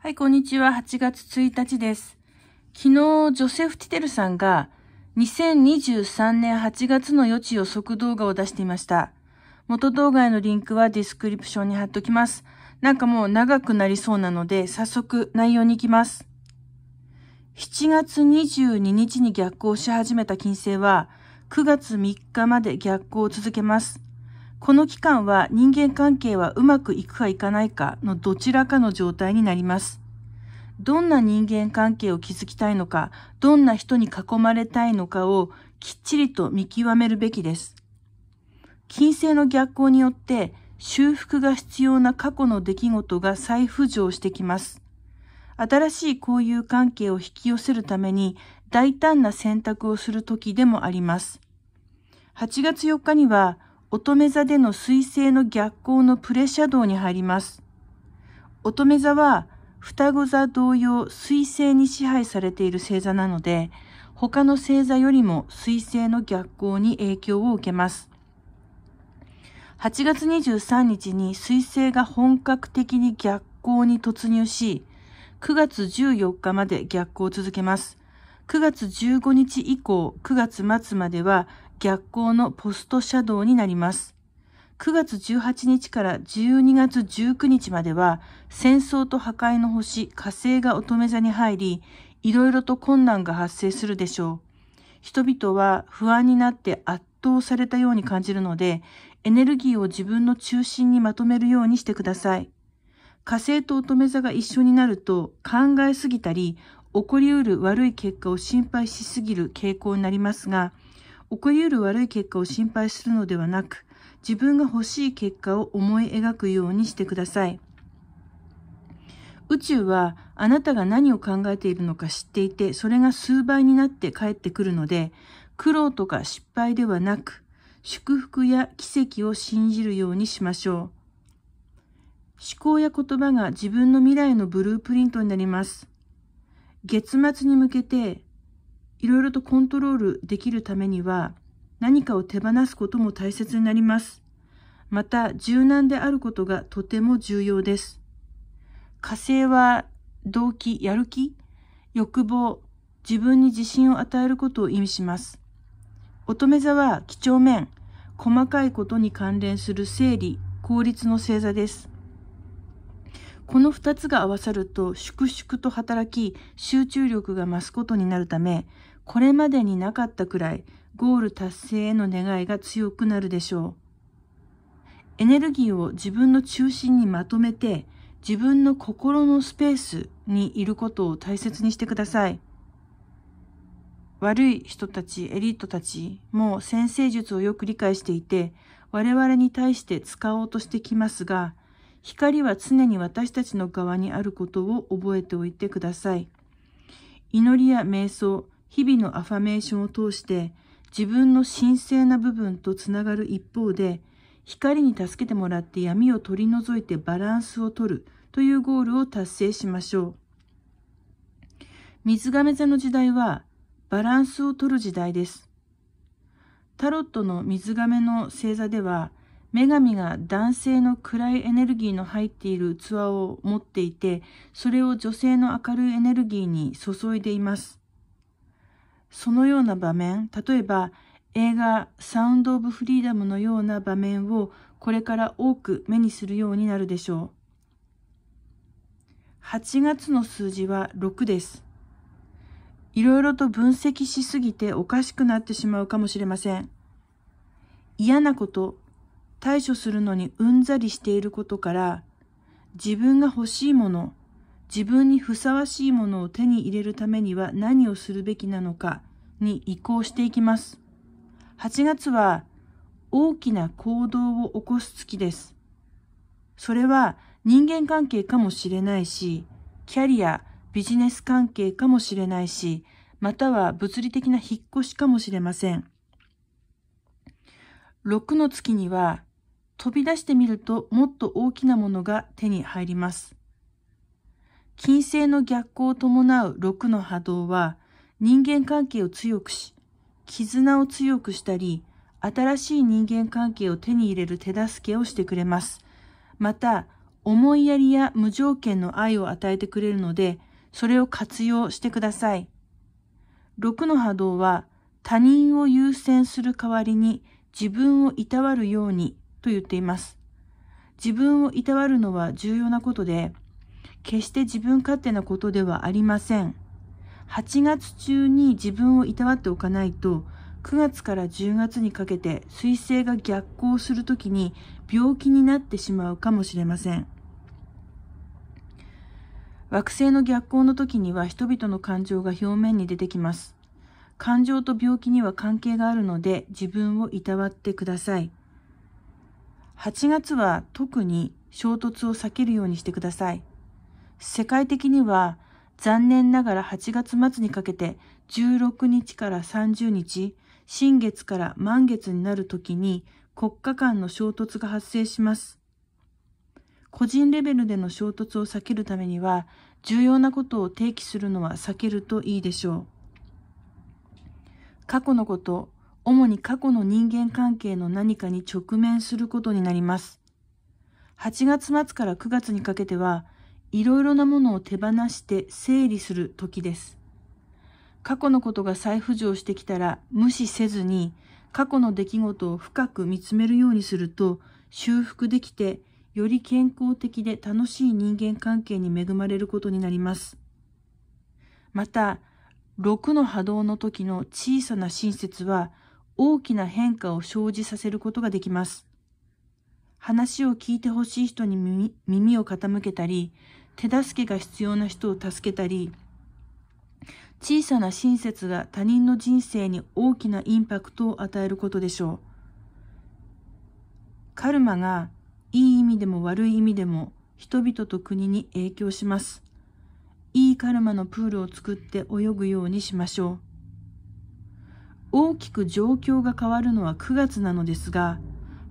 はい、こんにちは。8月1日です。昨日、ジョセフ・ティテルさんが2023年8月の予知予測動画を出していました。元動画へのリンクはディスクリプションに貼っときます。なんかもう長くなりそうなので、早速内容に行きます。7月22日に逆行し始めた金星は、9月3日まで逆行を続けます。この期間は人間関係はうまくいくかいかないかのどちらかの状態になります。どんな人間関係を築きたいのか、どんな人に囲まれたいのかをきっちりと見極めるべきです。金星の逆行によって修復が必要な過去の出来事が再浮上してきます。新しい交友関係を引き寄せるために大胆な選択をする時でもあります。8月4日には乙女座での彗星の逆行のプレシャドウに入ります。乙女座は双子座同様彗星に支配されている星座なので、他の星座よりも彗星の逆行に影響を受けます。8月23日に彗星が本格的に逆行に突入し、9月14日まで逆行を続けます。9月15日以降、9月末までは逆光のポストシャドウになります。9月18日から12月19日までは戦争と破壊の星火星が乙女座に入り、いろいろと困難が発生するでしょう。人々は不安になって圧倒されたように感じるので、エネルギーを自分の中心にまとめるようにしてください。火星と乙女座が一緒になると考えすぎたり、起こりうる悪い結果を心配しすぎる傾向になりますが、起こり得る悪い結果を心配するのではなく、自分が欲しい結果を思い描くようにしてください。宇宙はあなたが何を考えているのか知っていて、それが数倍になって帰ってくるので、苦労とか失敗ではなく、祝福や奇跡を信じるようにしましょう。思考や言葉が自分の未来のブループリントになります。月末に向けていろいろとコントロールできるためには、何かを手放すことも大切になります。また、柔軟であることがとても重要です。火星は、動機、やる気、欲望、自分に自信を与えることを意味します。乙女座は、几帳面、細かいことに関連する整理、効率の星座です。この二つが合わさると粛々と働き集中力が増すことになるためこれまでになかったくらいゴール達成への願いが強くなるでしょう。エネルギーを自分の中心にまとめて自分の心のスペースにいることを大切にしてください。悪い人たち、エリートたちも先生術をよく理解していて、我々に対して使おうとしてきますが、光は常に私たちの側にあることを覚えておいてください。祈りや瞑想、日々のアファメーションを通して自分の神聖な部分とつながる一方で、光に助けてもらって闇を取り除いてバランスを取るというゴールを達成しましょう。水亀座の時代はバランスを取る時代です。タロットの水亀の星座では、女神が男性の暗いエネルギーの入っている器を持っていて、それを女性の明るいエネルギーに注いでいます。そのような場面、例えば映画サウンド・オブ・フリーダムのような場面をこれから多く目にするようになるでしょう。8月の数字は6です。いろいろと分析しすぎておかしくなってしまうかもしれません。嫌なこと、対処するのにうんざりしていることから、自分が欲しいもの、自分にふさわしいものを手に入れるためには何をするべきなのかに移行していきます。8月は大きな行動を起こす月です。それは人間関係かもしれないし、キャリア、ビジネス関係かもしれないし、または物理的な引っ越しかもしれません。6の月には飛び出してみるともっと大きなものが手に入ります。金星の逆行を伴う6の波動は、人間関係を強くし、絆を強くしたり、新しい人間関係を手に入れる手助けをしてくれます。また、思いやりや無条件の愛を与えてくれるので、それを活用してください。6の波動は、他人を優先する代わりに自分をいたわるようにと言っています。自分をいたわるのは重要なことで、決して自分勝手なことではありません。8月中に自分をいたわっておかないと、9月から10月にかけて彗星が逆行するときに病気になってしまうかもしれません。惑星の逆行の時には人々の感情が表面に出てきます。感情と病気には関係があるので自分をいたわってください。8月は特に衝突を避けるようにしてください。世界的には残念ながら8月末にかけて16日から30日、新月から満月になるときに国家間の衝突が発生します。個人レベルでの衝突を避けるためには、重要なことを提起するのは避けるといいでしょう。過去のこと、主に過去の人間関係の何かに直面することになります。8月末から9月にかけては、いろいろなものを手放して整理する時です。過去のことが再浮上してきたら無視せずに過去の出来事を深く見つめるようにすると修復できてより健康的で楽しい人間関係に恵まれることになります。また、6の波動の時の小さな親切は大きな変化を生じさせることができます。話を聞いてほしい人に耳を傾けたり、手助けが必要な人を助けたり、小さな親切が他人の人生に大きなインパクトを与えることでしょう。カルマがいい意味でも悪い意味でも人々と国に影響します。いいカルマのプールを作って泳ぐようにしましょう。大きく状況が変わるのは9月なのですが、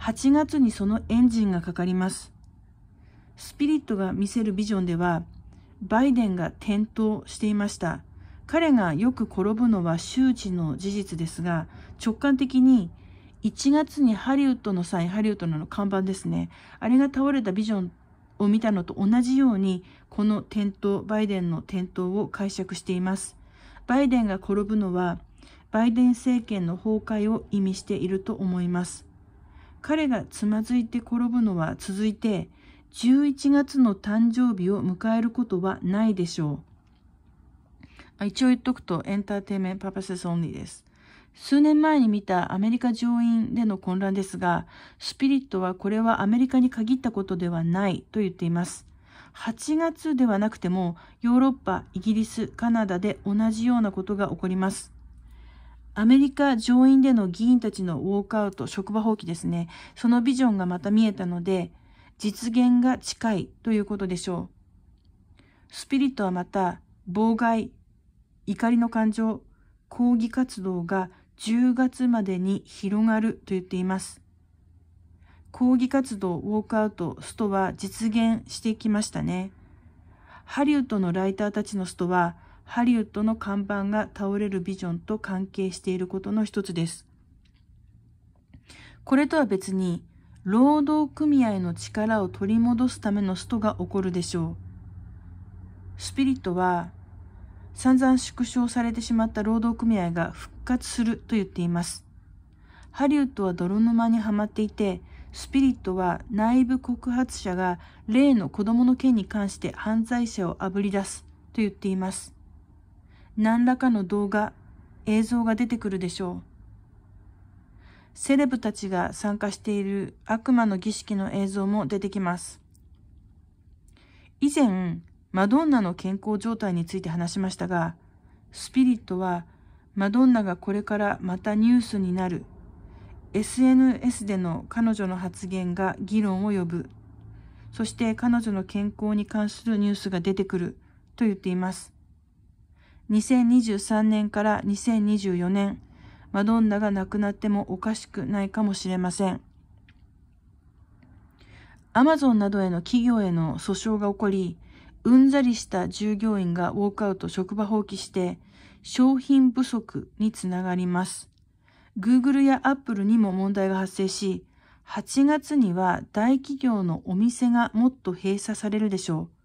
8月にそのエンジンがかかります。スピリットが見せるビジョンでは、バイデンが転倒していました。彼がよく転ぶのは周知の事実ですが、直感的に1月にハリウッドの際、ハリウッドの看板ですね。あれが倒れたビジョンを見たのと同じように、この転倒、バイデンの転倒を解釈しています。バイデンが転ぶのは、バイデン政権の崩壊を意味していると思います。彼がつまずいて転ぶのは続いて、11月の誕生日を迎えることはないでしょう。一応言っとくと、エンターテイメントパパセスオンリーです。数年前に見たアメリカ上院での混乱ですが、スピリットはこれはアメリカに限ったことではないと言っています。8月ではなくても、ヨーロッパ、イギリス、カナダで同じようなことが起こります。アメリカ上院での議員たちのウォークアウト、職場放棄ですね。そのビジョンがまた見えたので、実現が近いということでしょう。スピリットはまた、妨害、怒りの感情、抗議活動が10月までに広がると言っています。抗議活動、ウォークアウト、ストは実現してきましたね。ハリウッドのライターたちのストは、ハリウッドの看板が倒れるビジョンと関係していることの一つです。これとは別に、労働組合の力を取り戻すためのストが起こるでしょう。スピリットは、散々縮小されてしまった労働組合が復活すると言っています。ハリウッドは泥沼にはまっていて、スピリットは内部告発者が例の子供の件に関して犯罪者をあぶり出すと言っています。何らかの動画、映像が出てくるでしょう。セレブたちが参加している悪魔の儀式の映像も出てきます。以前、マドンナの健康状態について話しましたが、スピリットはマドンナがこれからまたニュースになる SNS での彼女の発言が議論を呼ぶそして彼女の健康に関するニュースが出てくると言っています2023年から2024年、マドンナが亡くなってもおかしくないかもしれません。アマゾンなどへの企業への訴訟が起こり、うんざりした従業員がウォークアウト職場放棄して、商品不足につながります。Google や Apple にも問題が発生し、8月には大企業のお店がもっと閉鎖されるでしょう。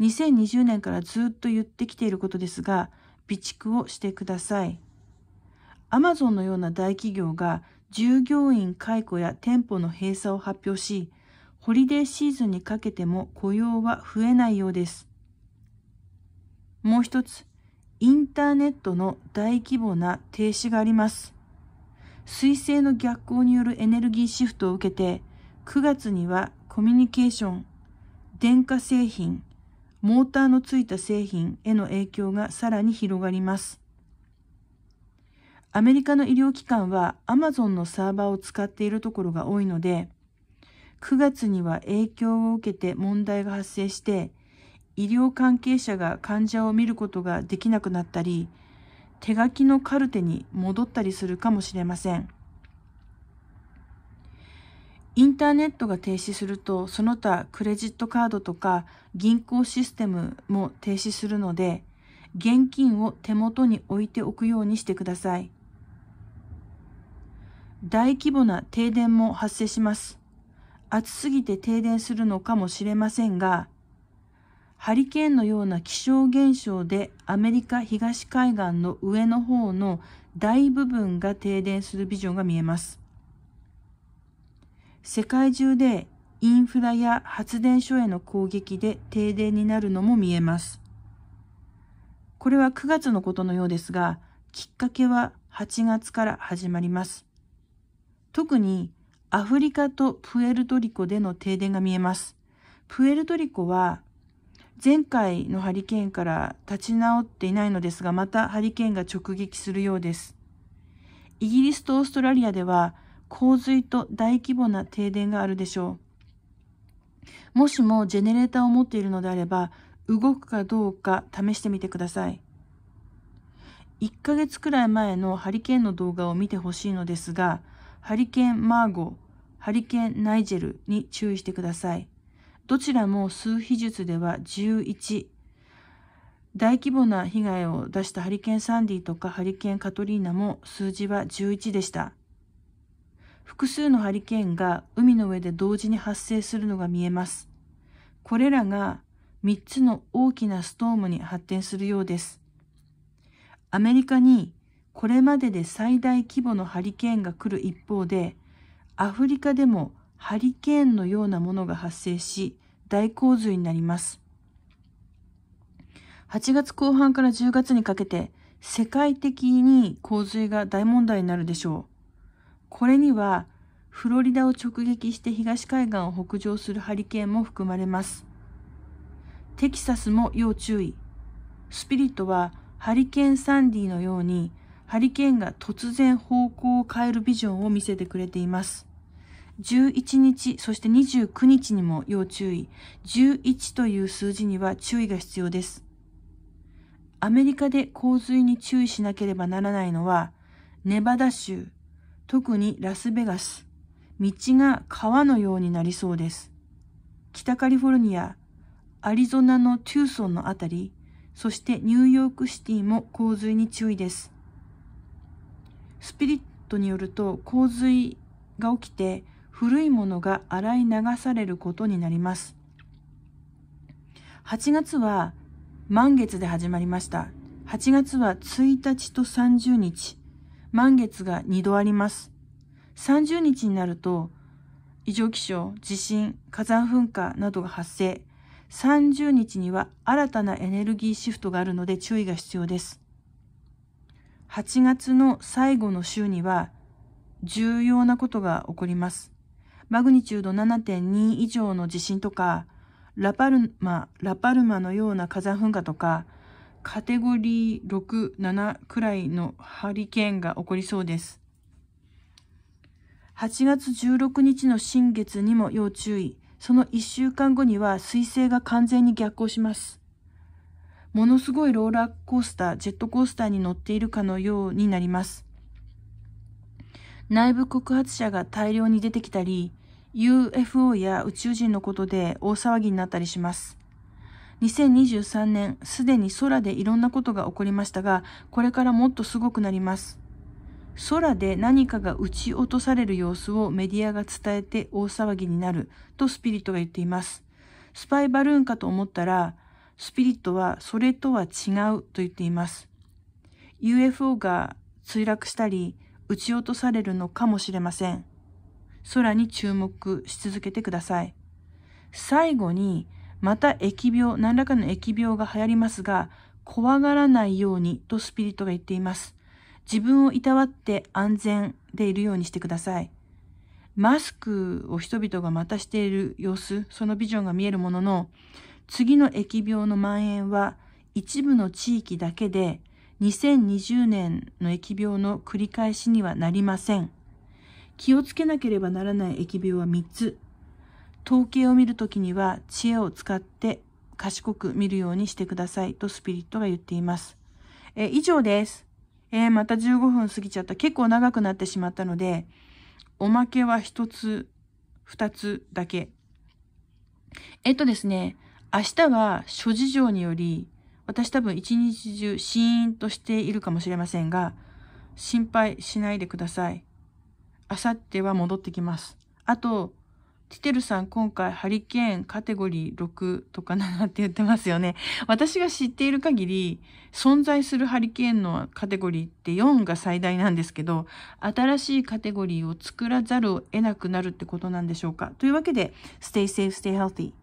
2020年からずっと言ってきていることですが、備蓄をしてください。アマゾンのような大企業が従業員解雇や店舗の閉鎖を発表し、ホリデーシーズンにかけても雇用は増えないようです。もう一つ、インターネットの大規模な停止があります。彗星の逆行によるエネルギーシフトを受けて、9月にはコミュニケーション、電化製品、モーターのついた製品への影響がさらに広がります。アメリカの医療機関は Amazon のサーバーを使っているところが多いので、9月には影響を受けて問題が発生して、医療関係者が患者を見ることができなくなったり、手書きのカルテに戻ったりするかもしれません。インターネットが停止すると、その他クレジットカードとか銀行システムも停止するので、現金を手元に置いておくようにしてください。大規模な停電も発生します。暑すぎて停電するのかもしれませんが、ハリケーンのような気象現象でアメリカ東海岸の上の方の大部分が停電するビジョンが見えます。世界中でインフラや発電所への攻撃で停電になるのも見えます。これは9月のことのようですが、きっかけは8月から始まります。特にアフリカとプエルトリコでの停電が見えます。プエルトリコは前回のハリケーンから立ち直っていないのですが、またハリケーンが直撃するようです。イギリスとオーストラリアでは洪水と大規模な停電があるでしょう。もしもジェネレーターを持っているのであれば、動くかどうか試してみてください。1ヶ月くらい前のハリケーンの動画を見てほしいのですが、ハリケーンマーゴ、ハリケーンナイジェルに注意してください。どちらも数秘術では11。大規模な被害を出したハリケーンサンディとかハリケーンカトリーナも数字は11でした。複数のハリケーンが海の上で同時に発生するのが見えます。これらが3つの大きなストームに発展するようです。アメリカにこれまでで最大規模のハリケーンが来る一方で、アフリカでもハリケーンのようなものが発生し、大洪水になります。8月後半から10月にかけて、世界的に洪水が大問題になるでしょう。これにはフロリダを直撃して東海岸を北上するハリケーンも含まれます。テキサスも要注意。スピリットはハリケーンサンディのようにハリケーンが突然方向を変えるビジョンを見せてくれています。11日、そして29日にも要注意。11という数字には注意が必要です。アメリカで洪水に注意しなければならないのは、ネバダ州、特にラスベガス、道が川のようになりそうです。北カリフォルニア、アリゾナのテューソンのあたり、そしてニューヨークシティも洪水に注意です。スピリットによると洪水が起きて古いものが洗い流されることになります。8月は満月で始まりました。8月は1日と30日。満月が2度あります。30日になると、異常気象、地震、火山噴火などが発生。30日には新たなエネルギーシフトがあるので注意が必要です。8月の最後の週には重要なことが起こります。マグニチュード7.2以上の地震とか、ラパルマ、ラパルマのような火山噴火とか、カテゴリー6、7くらいのハリケーンが起こりそうです。8月16日の新月にも要注意。その1週間後には彗星が完全に逆行します。ものすごいローラーコースター、ジェットコースターに乗っているかのようになります。内部告発者が大量に出てきたり、UFO や宇宙人のことで大騒ぎになったりします。2023年、すでに空でいろんなことが起こりましたが、これからもっとすごくなります。空で何かが撃ち落とされる様子をメディアが伝えて大騒ぎになるとスピリットが言っています。スパイバルーンかと思ったら、スピリットはそれとは違うと言っています。UFO が墜落したり、撃ち落とされるのかもしれません。空に注目し続けてください。最後に、また疫病、何らかの疫病が流行りますが、怖がらないようにとスピリットが言っています。自分をいたわって安全でいるようにしてください。マスクを人々がまたしている様子、そのビジョンが見えるものの、次の疫病の蔓延は一部の地域だけで、2020年の疫病の繰り返しにはなりません。気をつけなければならない疫病は3つ。統計を見るときには知恵を使って賢く見るようにしてくださいとスピリットが言っています。え以上です。えー、また15分過ぎちゃった。結構長くなってしまったので、おまけは一つ、二つだけ。えっとですね、明日は諸事情により、私多分一日中シーンとしているかもしれませんが、心配しないでください。明後日は戻ってきます。あと、ティテルさん、今回ハリケーンカテゴリー6とか7って言ってますよね。私が知っている限り、存在するハリケーンのカテゴリーって4が最大なんですけど、新しいカテゴリーを作らざるを得なくなるってことなんでしょうか。というわけで、Stay safe, stay healthy.